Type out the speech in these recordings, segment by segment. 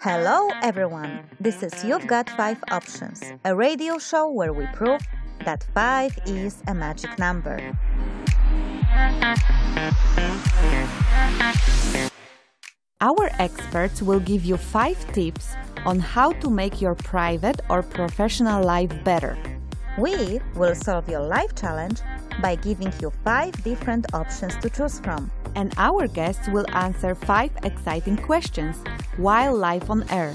Hello, everyone! This is You've Got Five Options, a radio show where we prove that five is a magic number. Our experts will give you five tips on how to make your private or professional life better. We will solve your life challenge by giving you five different options to choose from and our guests will answer five exciting questions while live on air.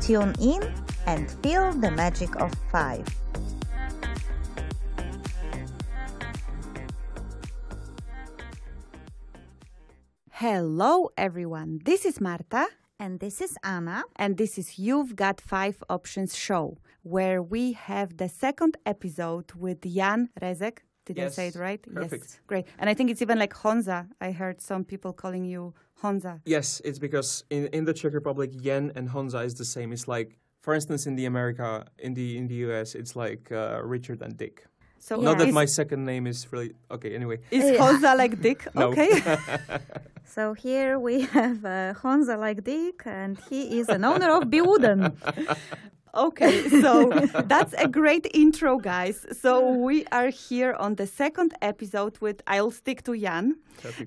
Tune in and feel the magic of five. Hello, everyone. This is Marta. And this is Anna. And this is You've Got Five Options show, where we have the second episode with Jan Rezek. Did yes. I say it right? Perfect. Yes. Great. And I think it's even like Honza. I heard some people calling you Honza. Yes, it's because in, in the Czech Republic, Jan and Honza is the same. It's like, for instance, in the America, in the in the US, it's like uh, Richard and Dick. So yeah. Not that my second name is really okay. Anyway, is yeah. Honza like Dick? okay. so here we have uh, Honza like Dick, and he is an owner of Bewooden. Okay, so that's a great intro, guys. So we are here on the second episode with I'll Stick to Jan.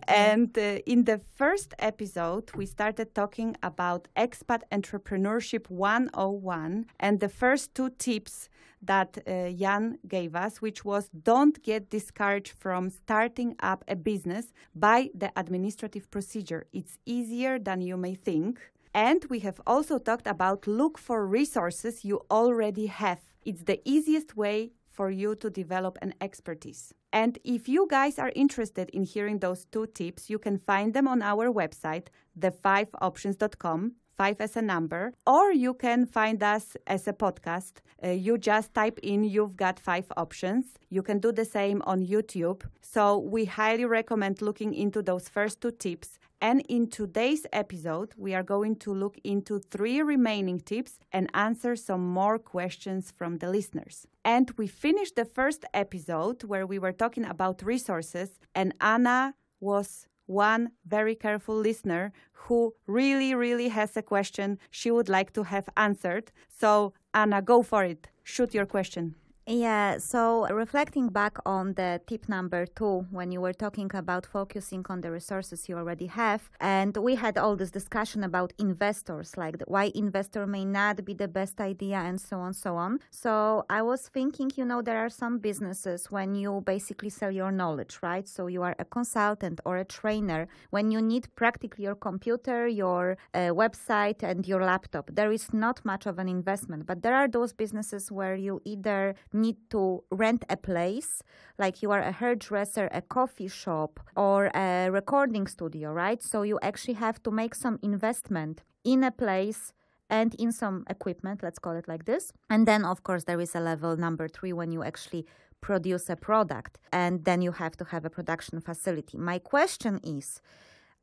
And uh, in the first episode, we started talking about Expat Entrepreneurship 101 and the first two tips that uh, Jan gave us, which was don't get discouraged from starting up a business by the administrative procedure. It's easier than you may think. And we have also talked about look for resources you already have. It's the easiest way for you to develop an expertise. And if you guys are interested in hearing those two tips, you can find them on our website, thefiveoptions.com five as a number, or you can find us as a podcast. Uh, you just type in You've Got Five Options. You can do the same on YouTube. So we highly recommend looking into those first two tips. And in today's episode, we are going to look into three remaining tips and answer some more questions from the listeners. And we finished the first episode where we were talking about resources, and Anna was one very careful listener who really, really has a question she would like to have answered. So, Anna, go for it. Shoot your question. Yeah, so reflecting back on the tip number two, when you were talking about focusing on the resources you already have, and we had all this discussion about investors, like why investor may not be the best idea, and so on, so on. So I was thinking, you know, there are some businesses when you basically sell your knowledge, right? So you are a consultant or a trainer when you need practically your computer, your uh, website, and your laptop. There is not much of an investment, but there are those businesses where you either need to rent a place, like you are a hairdresser, a coffee shop, or a recording studio, right? So you actually have to make some investment in a place and in some equipment, let's call it like this. And then, of course, there is a level number three when you actually produce a product, and then you have to have a production facility. My question is,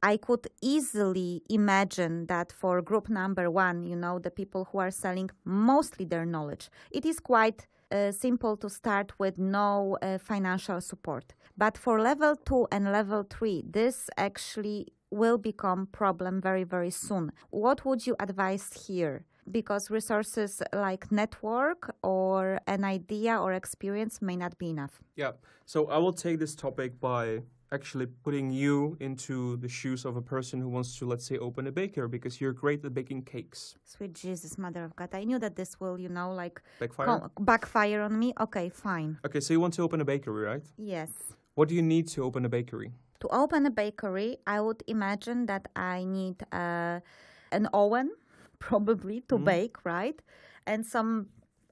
I could easily imagine that for group number one, you know, the people who are selling mostly their knowledge, it is quite uh, simple to start with no uh, financial support. But for level two and level three, this actually will become problem very very soon what would you advise here because resources like network or an idea or experience may not be enough yeah so i will take this topic by actually putting you into the shoes of a person who wants to, let's say, open a baker because you're great at baking cakes. Sweet Jesus, Mother of God. I knew that this will, you know, like backfire, backfire on me. Okay, fine. Okay, so you want to open a bakery, right? Yes. What do you need to open a bakery? To open a bakery, I would imagine that I need uh, an oven, probably, to mm. bake, right? And some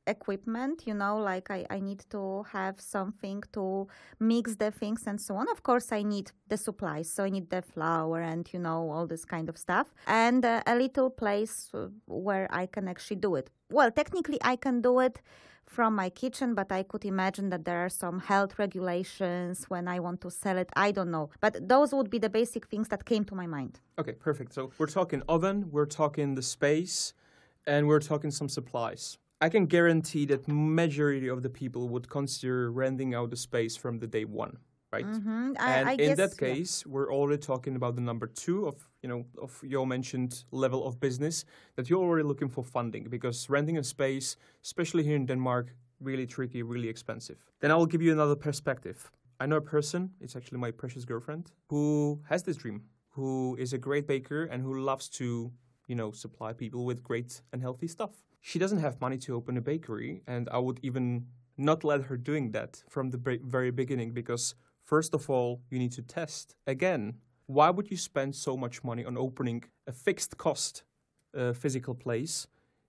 equipment you know like I, I need to have something to mix the things and so on of course i need the supplies so i need the flour and you know all this kind of stuff and uh, a little place where i can actually do it well technically i can do it from my kitchen, but I could imagine that there are some health regulations when I want to sell it. I don't know. But those would be the basic things that came to my mind. Okay, perfect. So we're talking oven, we're talking the space, and we're talking some supplies. I can guarantee that majority of the people would consider renting out the space from the day one, right? Mm-hmm. I, and I in guess, that case, yeah. we're already talking about the number two of you know of your mentioned level of business that you're already looking for funding because renting a space, especially here in Denmark, really tricky, really expensive. Then I will give you another perspective. I know a person, it's actually my precious girlfriend, who has this dream, who is a great baker and who loves to, you know, supply people with great and healthy stuff she doesn't have money to open a bakery, and I would even not let her doing that from the very beginning because first of all, you need to test again. Why would you spend so much money on opening a fixed cost uh, physical place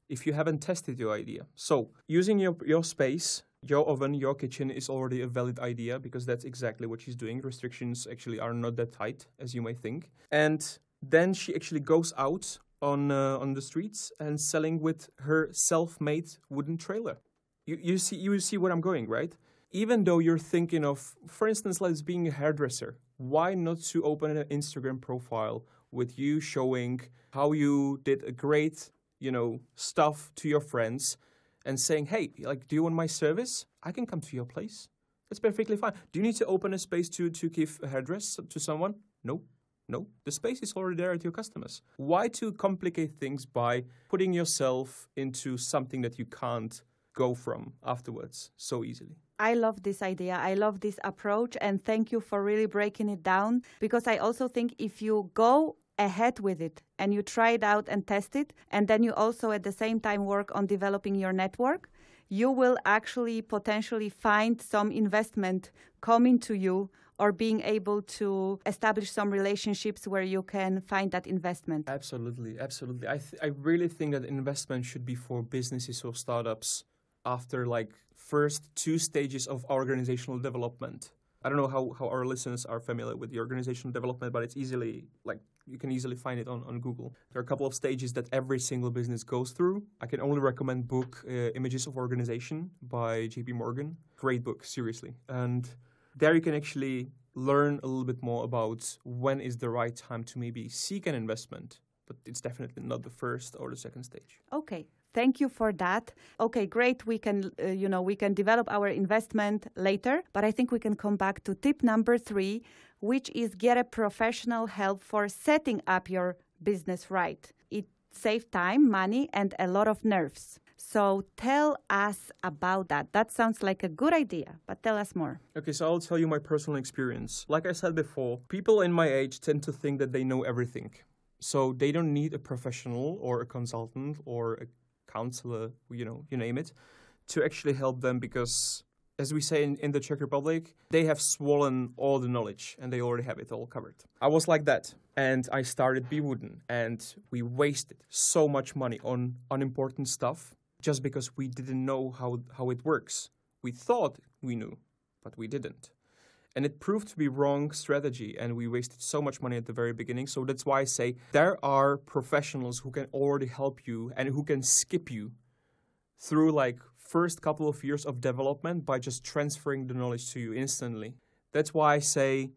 if you haven't tested your idea? So, using your, your space, your oven, your kitchen is already a valid idea because that's exactly what she's doing. Restrictions actually are not that tight as you may think. And then she actually goes out on uh, on the streets and selling with her self-made wooden trailer. You, you see you see where I'm going, right? Even though you're thinking of, for instance, like being a hairdresser, why not to open an Instagram profile with you showing how you did a great, you know, stuff to your friends and saying, hey, like, do you want my service? I can come to your place. That's perfectly fine. Do you need to open a space to, to give a hairdress to someone? No, no, the space is already there at your customers. Why to complicate things by putting yourself into something that you can't go from afterwards so easily? I love this idea. I love this approach. And thank you for really breaking it down because I also think if you go ahead with it and you try it out and test it, and then you also at the same time work on developing your network, you will actually potentially find some investment coming to you or being able to establish some relationships where you can find that investment? Absolutely, absolutely. I, th- I really think that investment should be for businesses or startups after like first two stages of organizational development. I don't know how, how our listeners are familiar with the organizational development, but it's easily like you can easily find it on, on Google. There are a couple of stages that every single business goes through. I can only recommend book uh, Images of Organization by JP Morgan. Great book, seriously. And there you can actually learn a little bit more about when is the right time to maybe seek an investment, but it's definitely not the first or the second stage. Okay. Thank you for that. Okay, great. We can, uh, you know, we can develop our investment later, but I think we can come back to tip number three, which is get a professional help for setting up your business right. It saves time, money, and a lot of nerves. So tell us about that. That sounds like a good idea, but tell us more. Okay, so I'll tell you my personal experience. Like I said before, people in my age tend to think that they know everything. So they don't need a professional or a consultant or a counselor, you know, you name it, to actually help them because as we say in, in, the Czech Republic, they have swollen all the knowledge and they already have it all covered. I was like that and I started Be Wooden and we wasted so much money on unimportant stuff just because we didn't know how, how it works. We thought we knew, but we didn't. And it proved to be wrong strategy, and we wasted so much money at the very beginning. So that's why I say there are professionals who can already help you and who can skip you through like first couple of years of development by just transferring the knowledge to you instantly. That's why I say,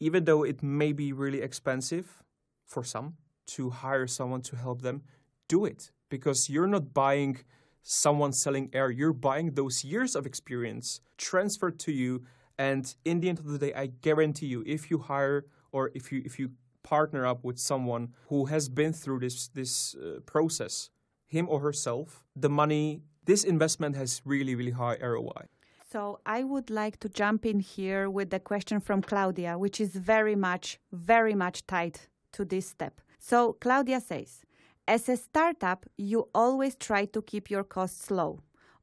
even though it may be really expensive for some to hire someone to help them, do it because you're not buying someone selling air, you're buying those years of experience transferred to you. And in the end of the day, I guarantee you, if you hire or if you if you partner up with someone who has been through this this uh, process, him or herself, the money this investment has really really high ROI. So I would like to jump in here with the question from Claudia, which is very much very much tied to this step. So Claudia says. As a startup, you always try to keep your costs low,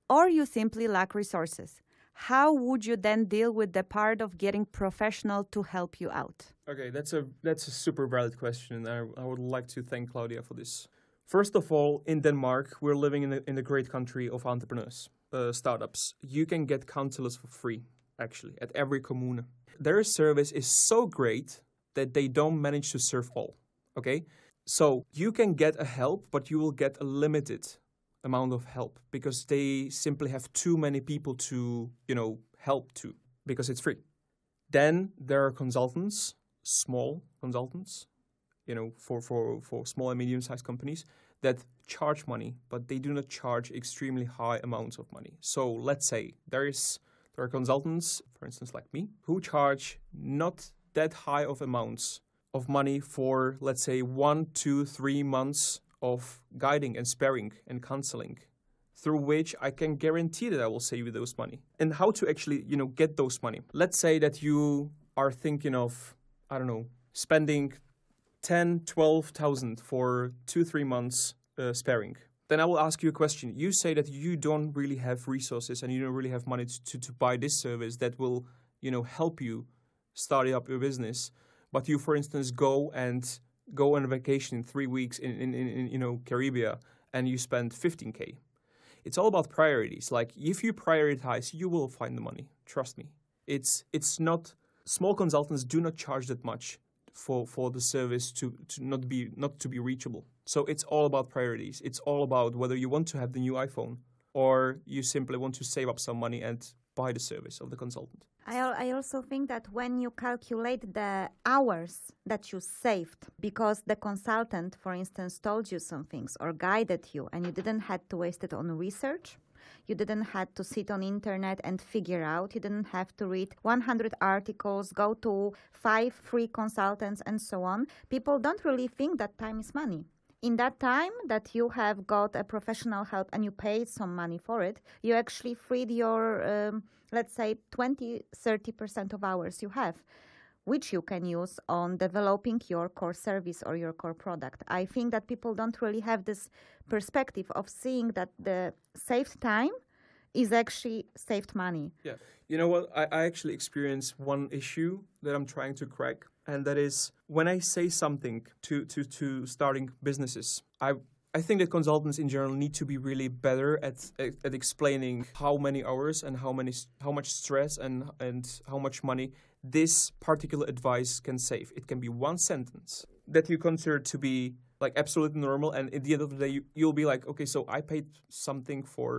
or you simply lack resources. How would you then deal with the part of getting professional to help you out? Okay, that's a that's a super valid question, and I, I would like to thank Claudia for this. First of all, in Denmark, we're living in a, in a great country of entrepreneurs, uh, startups. You can get counselors for free, actually, at every commune. Their service is so great that they don't manage to serve all. Okay, so you can get a help, but you will get a limited amount of help because they simply have too many people to, you know, help to because it's free. Then there are consultants, small consultants, you know, for, for, for small and medium sized companies that charge money, but they do not charge extremely high amounts of money. So let's say there is there are consultants, for instance, like me, who charge not that high of amounts of money for, let's say, one, two, three months of guiding and sparing and counseling through which I can guarantee that I will save you those money and how to actually, you know, get those money. Let's say that you are thinking of, I don't know, spending 10, 12,000 for two, three months uh, sparing. Then I will ask you a question. You say that you don't really have resources and you don't really have money to, to, to buy this service that will, you know, help you start up your business but you, for instance, go and go on a vacation in three weeks in, in, in, in you know Caribbean and you spend 15k. It's all about priorities. Like if you prioritize, you will find the money. Trust me. It's it's not small consultants do not charge that much for for the service to, to not be not to be reachable. So it's all about priorities. It's all about whether you want to have the new iPhone or you simply want to save up some money and buy the service of the consultant. I, I also think that when you calculate the hours that you saved because the consultant, for instance, told you some things or guided you and you didn't had to waste it on research, you didn't had to sit on internet and figure out you didn't have to read 100 articles go to five free consultants and so on people don't really think that time is money in that time that you have got a professional help and you paid some money for it, you actually freed your, um, let's say, 20, 30% of hours you have, which you can use on developing your core service or your core product. I think that people don't really have this perspective of seeing that the saved time is actually saved money. Yeah. You know what? I, I actually experience one issue that I'm trying to crack and that is when I say something to, to, to starting businesses, I I think that consultants in general need to be really better at, at, explaining how many hours and how many how much stress and and how much money this particular advice can save. It can be one sentence that you consider to be like absolutely normal and at the end of the day you, you'll be like okay so i paid something for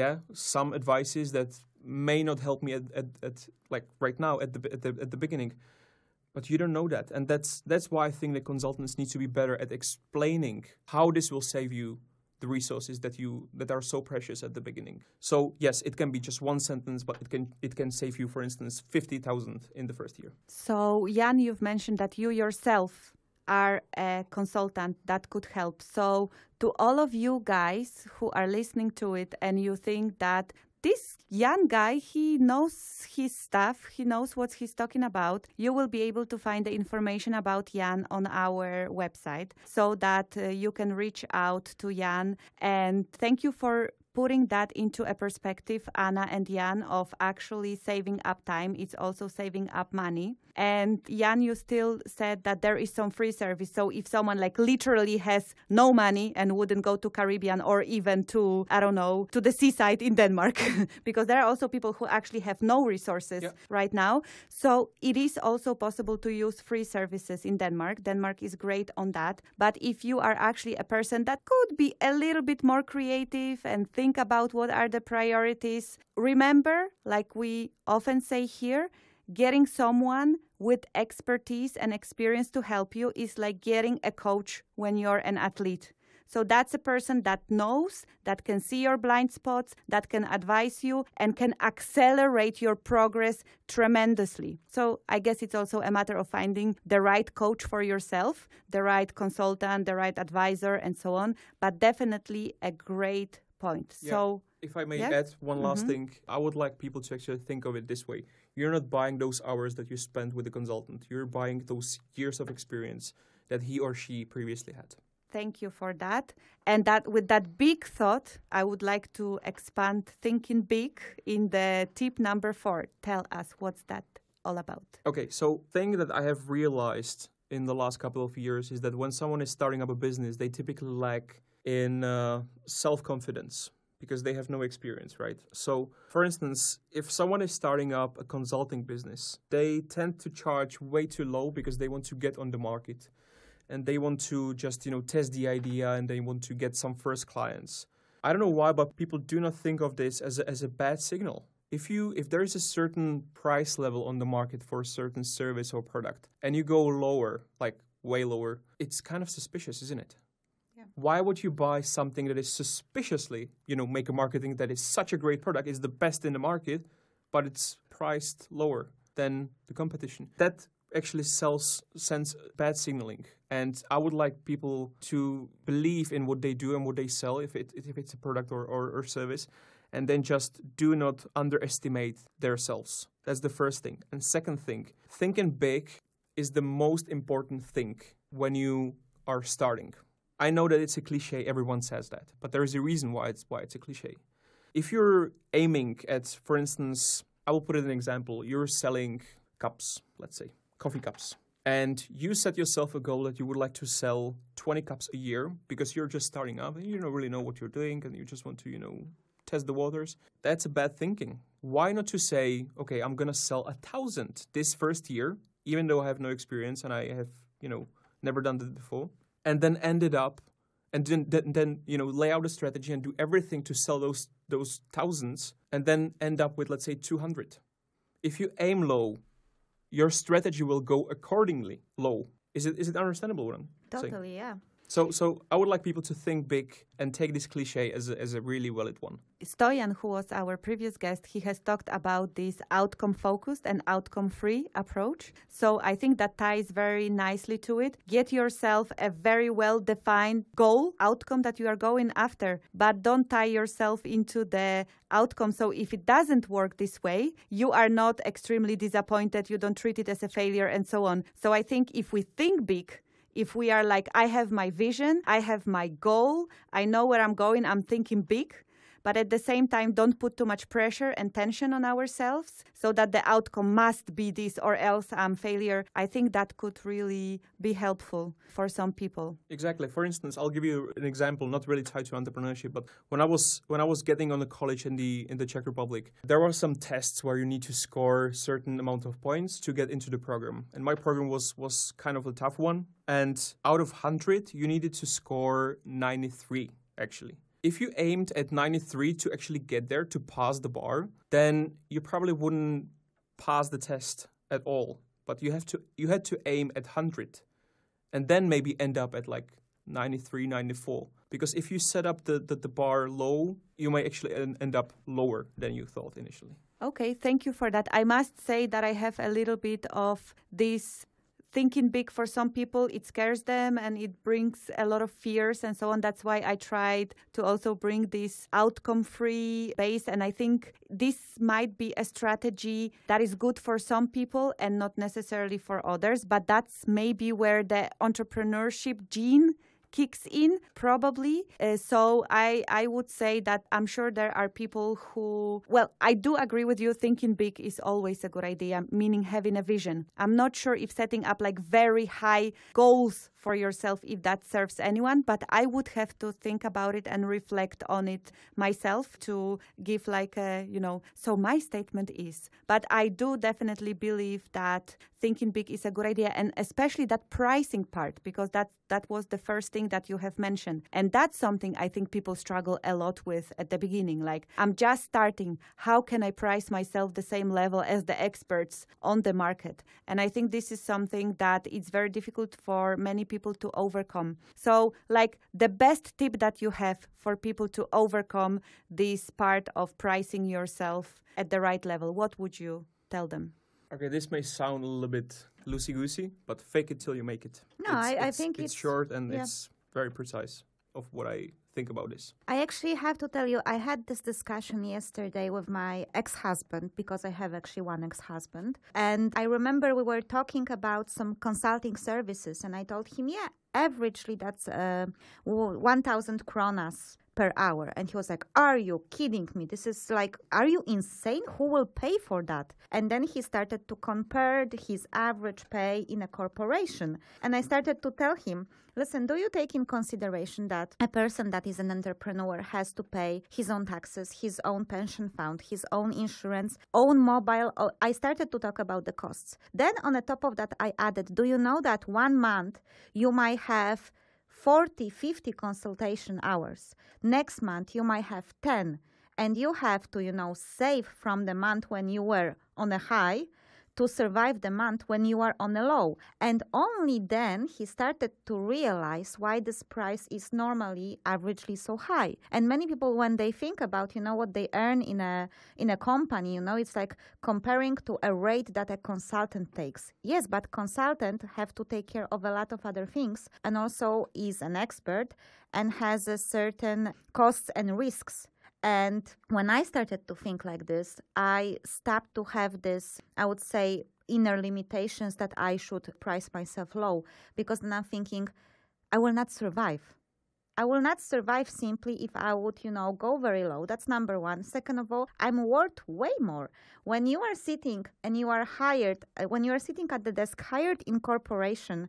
yeah some advices that may not help me at, at, at like right now at the, at the at the beginning but you don't know that and that's that's why i think the consultants need to be better at explaining how this will save you the resources that you that are so precious at the beginning so yes it can be just one sentence but it can it can save you for instance 50000 in the first year so jan you've mentioned that you yourself are a consultant that could help so to all of you guys who are listening to it and you think that this young guy, he knows his stuff, he knows what he's talking about. You will be able to find the information about Jan on our website so that uh, you can reach out to Jan. And thank you for putting that into a perspective, Anna and Jan, of actually saving up time, it's also saving up money. And Jan, you still said that there is some free service. So if someone like literally has no money and wouldn't go to Caribbean or even to, I don't know, to the seaside in Denmark, because there are also people who actually have no resources right now. So it is also possible to use free services in Denmark. Denmark is great on that. But if you are actually a person that could be a little bit more creative and think think about what are the priorities. Remember, like we often say here, getting someone with expertise and experience to help you is like getting a coach when you're an athlete. So that's a person that knows, that can see your blind spots, that can advise you, and can accelerate your progress tremendously. So I guess it's also a matter of finding the right coach for yourself, the right consultant, the right advisor, and so on, but definitely a great point. Yeah. So if I may yeah? add one last mm-hmm. thing, I would like people to actually think of it this way. You're not buying those hours that you spent with the consultant. You're buying those years of experience that he or she previously had. Thank you for that. And that with that big thought, I would like to expand thinking big in the tip number 4. Tell us what's that all about. Okay, so thing that I have realized in the last couple of years is that when someone is starting up a business, they typically lack in uh, self confidence because they have no experience, right? So, for instance, if someone is starting up a consulting business, they tend to charge way too low because they want to get on the market and they want to just, you know, test the idea and they want to get some first clients. I don't know why, but people do not think of this as a, as a bad signal. If you if there is a certain price level on the market for a certain service or product and you go lower, like way lower, it's kind of suspicious, isn't it? why would you buy something that is suspiciously, you know, make a marketing that is such a great product, is the best in the market, but it's priced lower than the competition? That actually sells sends bad signaling and i would like people to believe in what they do and what they sell if, it, if it's a product or, or, or service and then just do not underestimate themselves that's the first thing and second thing thinking big is the most important thing when you are starting I know that it's a cliche, everyone says that, but there is a reason why it's why it's a cliche. If you're aiming at, for instance, I will put it an example, you're selling cups, let's say, coffee cups. And you set yourself a goal that you would like to sell 20 cups a year because you're just starting up and you don't really know what you're doing and you just want to, you know, test the waters. That's a bad thinking. Why not to say, okay, I'm gonna sell a thousand this first year, even though I have no experience and I have, you know, never done that before and then ended up and then, then, then you know lay out a strategy and do everything to sell those those thousands and then end up with let's say 200 if you aim low your strategy will go accordingly low is it is it understandable what I'm totally saying? yeah so, so I would like people to think big and take this cliche as a, as a really valid one. Stoyan, who was our previous guest, he has talked about this outcome focused and outcome free approach. So I think that ties very nicely to it. Get yourself a very well defined goal, outcome that you are going after, but don't tie yourself into the outcome. So if it doesn't work this way, you are not extremely disappointed, you don't treat it as a failure, and so on. So I think if we think big, if we are like, I have my vision, I have my goal, I know where I'm going, I'm thinking big, but at the same time don't put too much pressure and tension on ourselves so that the outcome must be this or else I'm um, failure. I think that could really be helpful for some people. Exactly. For instance, I'll give you an example, not really tied to entrepreneurship, but when I was when I was getting on the college in the in the Czech Republic, there were some tests where you need to score certain amount of points to get into the program. And my program was was kind of a tough one. And out of 100, you needed to score 93 actually if you aimed at 93 to actually get there to pass the bar, then you probably wouldn't pass the test at all. But you have to you had to aim at 100 and then maybe end up at like 93, 94. Because if you set up the, the, the bar low, you may actually end up lower than you thought initially. Okay, thank you for that. I must say that I have a little bit of this thinking big for some people it scares them and it brings a lot of fears and so on that's why i tried to also bring this outcome free base and i think this might be a strategy that is good for some people and not necessarily for others but that's maybe where the entrepreneurship gene kicks in probably uh, so i i would say that i'm sure there are people who well i do agree with you thinking big is always a good idea meaning having a vision i'm not sure if setting up like very high goals for yourself if that serves anyone but i would have to think about it and reflect on it myself to give like a you know so my statement is but i do definitely believe that thinking big is a good idea and especially that pricing part because that's that was the first thing that you have mentioned. And that's something I think people struggle a lot with at the beginning. Like, I'm just starting. How can I price myself the same level as the experts on the market? And I think this is something that it's very difficult for many people to overcome. So, like, the best tip that you have for people to overcome this part of pricing yourself at the right level, what would you tell them? Okay, this may sound a little bit loosey goosey, but fake it till you make it. No, it's, I, I think it's, it's, short and yeah. it's very precise of what I think about this. I actually have to tell you, I had this discussion yesterday with my ex husband because I have actually one ex husband. And I remember we were talking about some consulting services, and I told him, yeah, averagely that's uh, 1,000 kronas per hour. And he was like, Are you kidding me? This is like, are you insane? Who will pay for that? And then he started to compare his average pay in a corporation. And I started to tell him, Listen, do you take in consideration that a person that is an entrepreneur has to pay his own taxes, his own pension fund, his own insurance, own mobile? Oh, I started to talk about the costs. Then, on the top of that, I added, Do you know that one month you might have 40, 50 consultation hours. Next month, you might have 10. And you have to, you know, save from the month when you were on a high to survive the month when you are on a low. And only then he started to realize why this price is normally averagely so high. And many people, when they think about, you know, what they earn in a in a company, you know, it's like comparing to a rate that a consultant takes. Yes, but consultant have to take care of a lot of other things and also is an expert and has a certain costs and risks. And when I started to think like this, I stopped to have this, I would say, inner limitations that I should price myself low because then I'm thinking, I will not survive. I will not survive simply if I would, you know, go very low. That's number one. Second of all, I'm worth way more. When you are sitting and you are hired, uh, when you are sitting at the desk hired in corporation,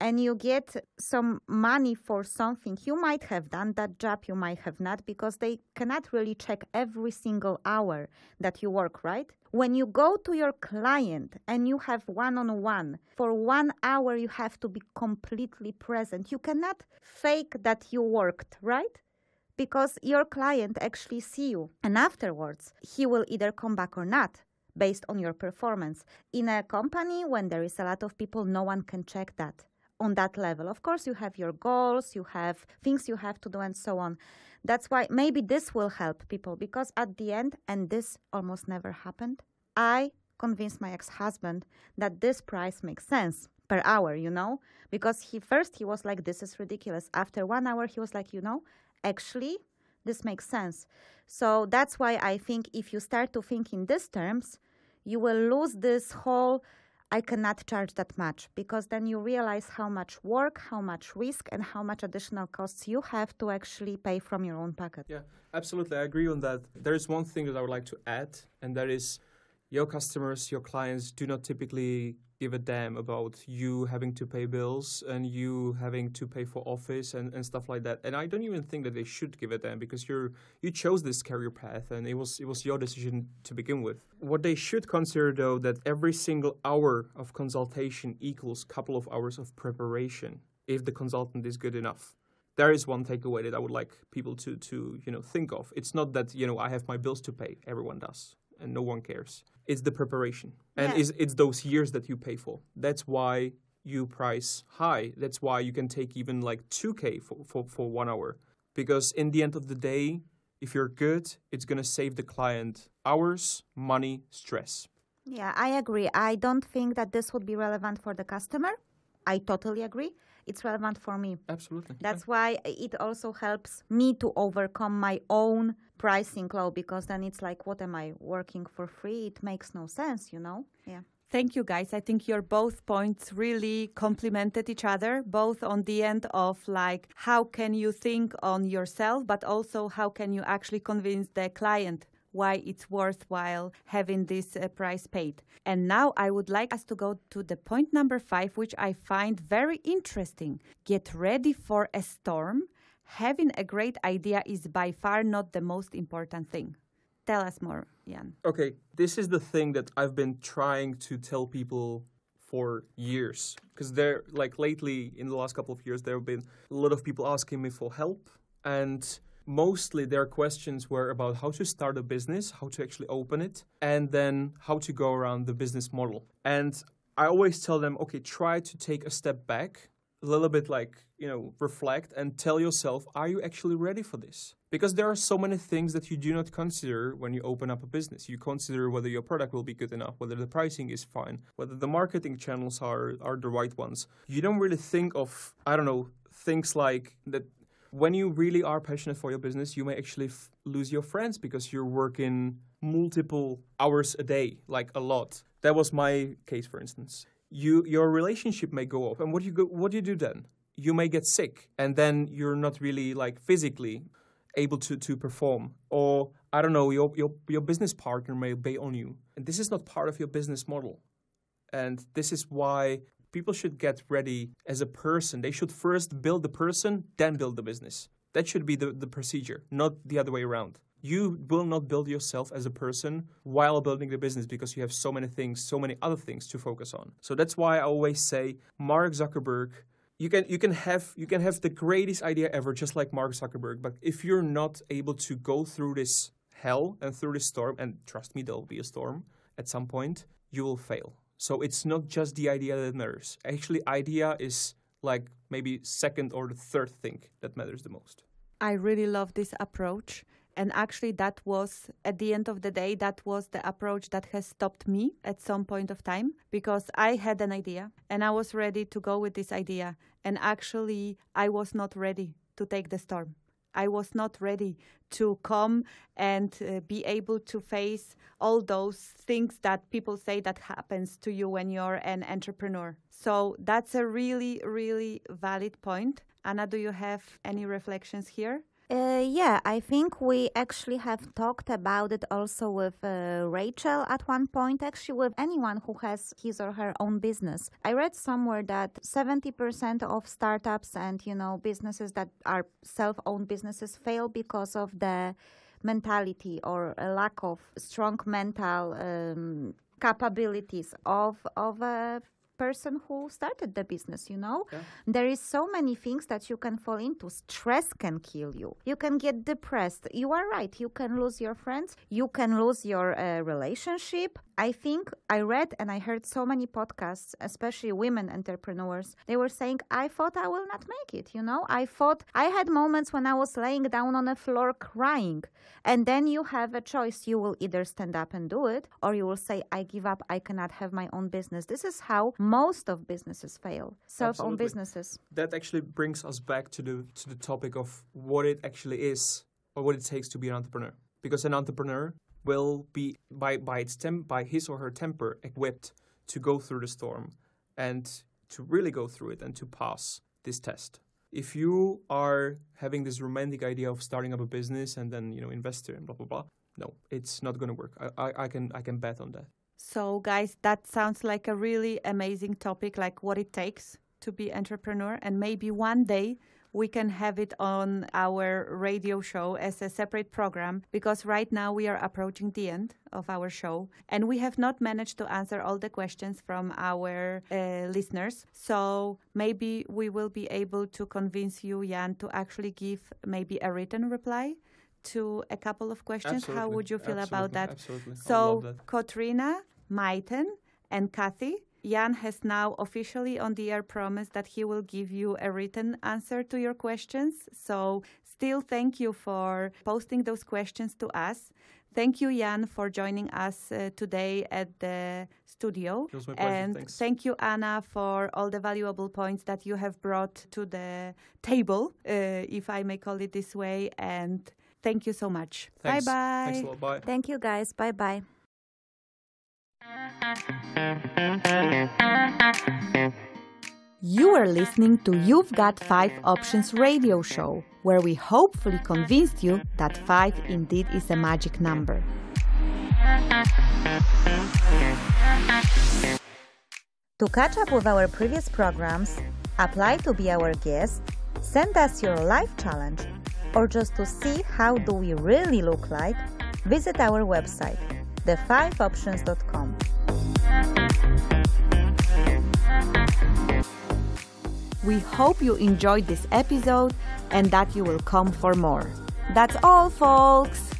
and you get some money for something you might have done that job you might have not because they cannot really check every single hour that you work right when you go to your client and you have one on one for 1 hour you have to be completely present you cannot fake that you worked right because your client actually see you and afterwards he will either come back or not based on your performance. In a company, when there is a lot of people, no one can check that on that level. Of course, you have your goals, you have things you have to do, and so on. That's why maybe this will help people because at the end, and this almost never happened, I convinced my ex husband that this price makes sense per hour, you know? Because he first he was like, this is ridiculous. After one hour, he was like, you know, actually, this makes sense. So that's why I think if you start to think in these terms, you will lose this whole I cannot charge that much because then you realize how much work, how much risk, and how much additional costs you have to actually pay from your own pocket. Yeah, absolutely. I agree on that. There is one thing that I would like to add, and that is your customers, your clients do not typically give a damn about you having to pay bills and you having to pay for office and, and stuff like that. And I don't even think that they should give a damn because you're you chose this career path and it was it was your decision to begin with. What they should consider though that every single hour of consultation equals couple of hours of preparation if the consultant is good enough there is one takeaway that I would like people to to you know think of. It's not that you know I have my bills to pay. Everyone does and no one cares. It's the preparation, and yeah. it's, it's those years that you pay for. That's why you price high. That's why you can take even like 2K for, for, for one hour. Because in the end of the day, if you're good, it's going to save the client hours, money, stress. Yeah, I agree. I don't think that this would be relevant for the customer. I totally agree it's relevant for me. Absolutely. That's yeah. why it also helps me to overcome my own pricing law because then it's like, what am I working for free? It makes no sense, you know? Yeah. Thank you, guys. I think your both points really complemented each other, both on the end of like how can you think on yourself, but also how can you actually convince the client why it's worthwhile having this uh, price paid. And now I would like us to go to the point number five, which I find very interesting. Get ready for a storm. Having a great idea is by far not the most important thing. Tell us more, Jan. Okay, this is the thing that I've been trying to tell people for years because they're like lately in the last couple of years there have been a lot of people asking me for help and mostly their questions were about how to start a business, how to actually open it, and then how to go around the business model. And I always tell them, okay, try to take a step back, a little bit like, you know, reflect and tell yourself, are you actually ready for this? Because there are so many things that you do not consider when you open up a business. You consider whether your product will be good enough, whether the pricing is fine, whether the marketing channels are, are the right ones. You don't really think of, I don't know, things like that when you really are passionate for your business, you may actually f- lose your friends because you're working multiple hours a day, like a lot. That was my case, for instance. You, your relationship may go off, and what do you go, what do you do then? You may get sick, and then you're not really like physically able to to perform, or I don't know, your your your business partner may bail on you, and this is not part of your business model. And this is why people should get ready as a person. They should first build the person, then build the business. That should be the, the procedure, not the other way around. You will not build yourself as a person while building the business because you have so many things, so many other things to focus on. So that's why I always say Mark Zuckerberg you can you can have you can have the greatest idea ever, just like Mark Zuckerberg. But if you're not able to go through this hell and through this storm, and trust me, there'll be a storm at some point, you will fail. So it's not just the idea that matters. Actually, idea is like maybe second or the third thing that matters the most. I really love this approach. And actually, that was at the end of the day, that was the approach that has stopped me at some point of time because I had an idea and I was ready to go with this idea. And actually, I was not ready to take the storm. I was not ready to come and uh, be able to face all those things that people say that happens to you when you're an entrepreneur. So that's a really, really valid point. Anna, do you have any reflections here? Uh, yeah, I think we actually have talked about it also with uh, Rachel at one point, actually, with anyone who has his or her own business. I read somewhere that 70% of startups and, you know, businesses that are self owned businesses fail because of the mentality or a lack of strong mental um, capabilities of, of a uh, person who started the business, you know? Yeah. There is so many things that you can fall into. Stress can kill you. You can get depressed. You are right. You can lose your friends. You can lose your uh, relationship. I think I read and I heard so many podcasts, especially women entrepreneurs, they were saying, I thought I will not make it. You know, I thought I had moments when I was laying down on the floor crying. And then you have a choice. You will either stand up and do it, or you will say, I give up. I cannot have my own business. This is how most of businesses fail self owned businesses. That actually brings us back to the, to the topic of what it actually is or what it takes to be an entrepreneur. Because an entrepreneur will be by by its by his or her temper equipped to go through the storm and to really go through it and to pass this test. If you are having this romantic idea of starting up a business and then you know investor and blah blah blah, no, it's not going to work. I, I, I can I can bet on that. So guys, that sounds like a really amazing topic, like what it takes to be entrepreneur, and maybe one day we can have it on our radio show as a separate program because right now we are approaching the end of our show and we have not managed to answer all the questions from our uh, listeners. So maybe we will be able to convince you, Jan, to actually give maybe a written reply to a couple of questions. Absolutely. How would you feel Absolutely. about that? Absolutely. So, that. Katrina, Maiten, and Kathy Jan has now officially on the air promised that he will give you a written answer to your questions. So, still, thank you for posting those questions to us. Thank you, Jan, for joining us uh, today at the studio. And Thanks. thank you, Anna, for all the valuable points that you have brought to the table, uh, if I may call it this way. And thank you so much. Bye bye. Thanks a lot. Bye. Thank you, guys. Bye bye. You are listening to You've Got 5 Options radio show, where we hopefully convinced you that 5 indeed is a magic number. To catch up with our previous programs, apply to be our guest, send us your life challenge, or just to see how do we really look like, visit our website the5options.com. We hope you enjoyed this episode and that you will come for more. That's all, folks!